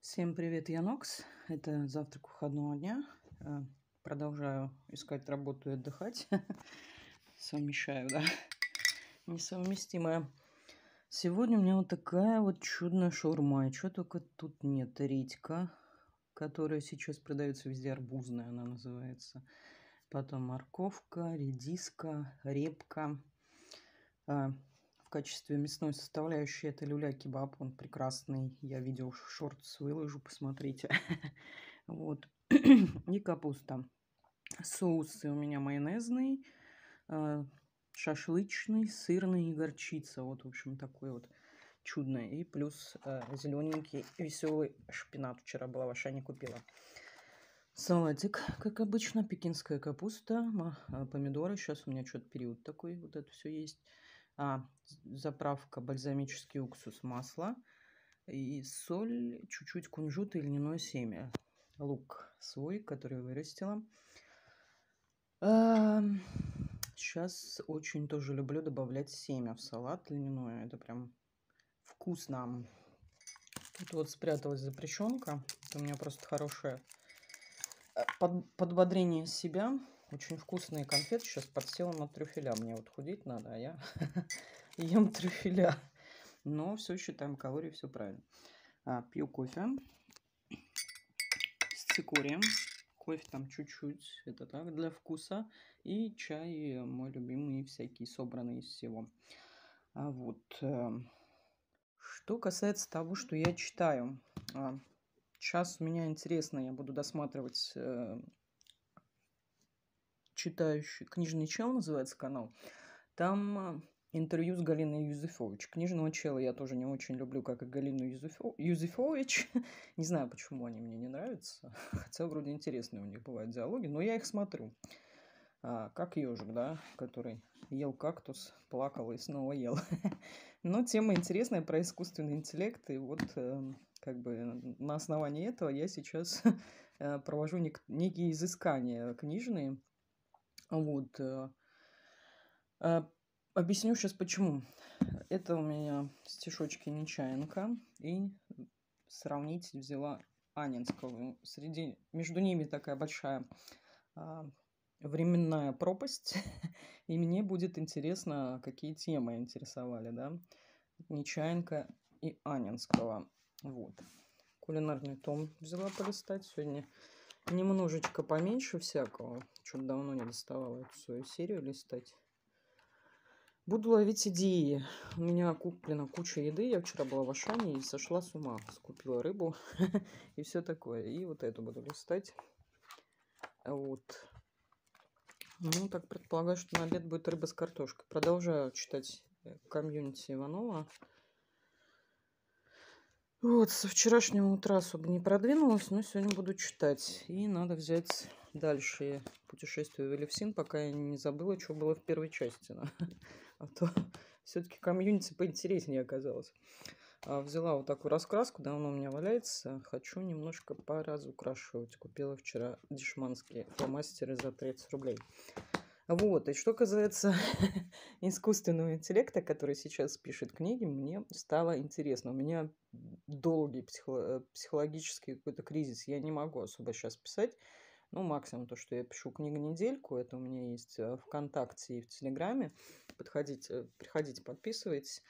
Всем привет, я Нокс. Это завтрак выходного дня. Э, продолжаю искать работу и отдыхать. Совмещаю, да. несовместимая. Сегодня у меня вот такая вот чудная шаурма. И что только тут нет. Редька, которая сейчас продается везде арбузная, она называется. Потом морковка, редиска, репка. Э, в качестве мясной составляющей это люля-кебаб. Он прекрасный. Я видел шортс выложу, посмотрите. Вот. И капуста. Соусы у меня майонезный, э, шашлычный, сырный и горчица. Вот, в общем, такой вот чудное. И плюс э, зелененький веселый шпинат. Вчера была в Ашане купила. Салатик, как обычно, пекинская капуста, помидоры. Сейчас у меня что-то период такой, вот это все есть а, заправка бальзамический уксус, масло и соль, чуть-чуть кунжута и льняное семя. Лук свой, который вырастила. А, сейчас очень тоже люблю добавлять семя в салат льняное. Это прям вкусно. Тут вот спряталась запрещенка. Это у меня просто хорошее э, под, подбодрение себя. Очень вкусные конфеты. Сейчас подсела на трюфеля. Мне вот худеть надо, а я ем трюфеля. Но все считаем калории, все правильно. А, пью кофе с цикорием. Кофе там чуть-чуть, это так, для вкуса. И чай мой любимый, всякий, собранный из всего. А вот... Э, что касается того, что я читаю. Сейчас а, у меня интересно, я буду досматривать э, читающий, книжный чел называется канал, там а, интервью с Галиной Юзефович. Книжного чела я тоже не очень люблю, как и Галину Юзефо... Юзефович. не знаю, почему они мне не нравятся. Хотя вроде интересные у них бывают диалоги, но я их смотрю. А, как ежик, да, который ел кактус, плакал и снова ел. но тема интересная про искусственный интеллект. И вот эм, как бы на основании этого я сейчас э, провожу нек- некие изыскания книжные вот. Э, э, объясню сейчас почему. Это у меня стишочки Нечаенко и сравнить взяла Анинского. Среди, между ними такая большая а, временная пропасть, и мне будет интересно, какие темы интересовали, да, Нечаенко и Анинского. Вот. Кулинарный том взяла полистать сегодня немножечко поменьше всякого. Что-то давно не доставала эту свою серию листать. Буду ловить идеи. У меня куплена куча еды. Я вчера была в Ашане и сошла с ума. Скупила рыбу и все такое. И вот эту буду листать. Вот. Ну, так предполагаю, что на обед будет рыба с картошкой. Продолжаю читать э, комьюнити Иванова. Ну, вот, со вчерашнего утра особо не продвинулась, но сегодня буду читать. И надо взять дальше путешествие в Элевсин, пока я не забыла, что было в первой части. А то все-таки комьюнити поинтереснее оказалось. А, взяла вот такую раскраску, давно у меня валяется. Хочу немножко поразукрашивать. Купила вчера дешманские фломастеры за 30 рублей. Вот, и что касается искусственного интеллекта, который сейчас пишет книги, мне стало интересно. У меня долгий психо- психологический какой-то кризис, я не могу особо сейчас писать. Ну, максимум то, что я пишу книгу-недельку, это у меня есть в э, ВКонтакте и в Телеграме. Подходите, э, приходите, подписывайтесь.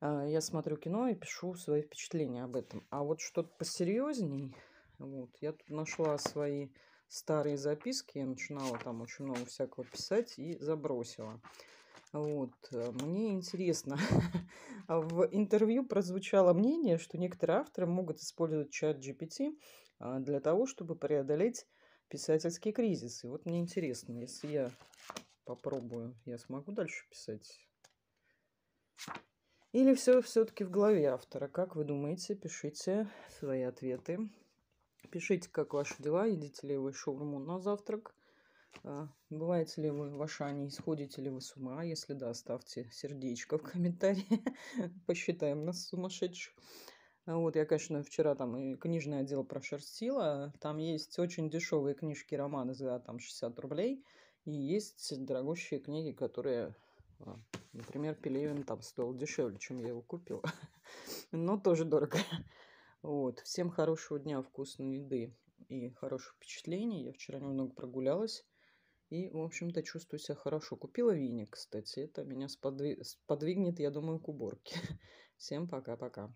А, я смотрю кино и пишу свои впечатления об этом. А вот что-то посерьезней, вот, я тут нашла свои старые записки. Я начинала там очень много всякого писать и забросила. Вот. Э, мне интересно, а в интервью прозвучало мнение, что некоторые авторы могут использовать чат GPT а, для того, чтобы преодолеть писательский кризис. И вот мне интересно, если я попробую, я смогу дальше писать? Или все все-таки в голове автора? Как вы думаете? Пишите свои ответы. Пишите, как ваши дела, едите ли вы шаурму на завтрак. А, бываете ли вы в Ашане, исходите ли вы с ума? Если да, ставьте сердечко в комментарии. Посчитаем нас сумасшедших. А вот, я, конечно, вчера там и книжный отдел прошерстила. Там есть очень дешевые книжки, романы за там 60 рублей. И есть дорогущие книги, которые, а, например, Пелевин там стоил дешевле, чем я его купила. Но тоже дорого. Вот. Всем хорошего дня, вкусной еды и хороших впечатлений. Я вчера немного прогулялась и, в общем-то, чувствую себя хорошо. Купила виник, кстати. Это меня сподвиг... сподвигнет, я думаю, к уборке. Всем пока-пока.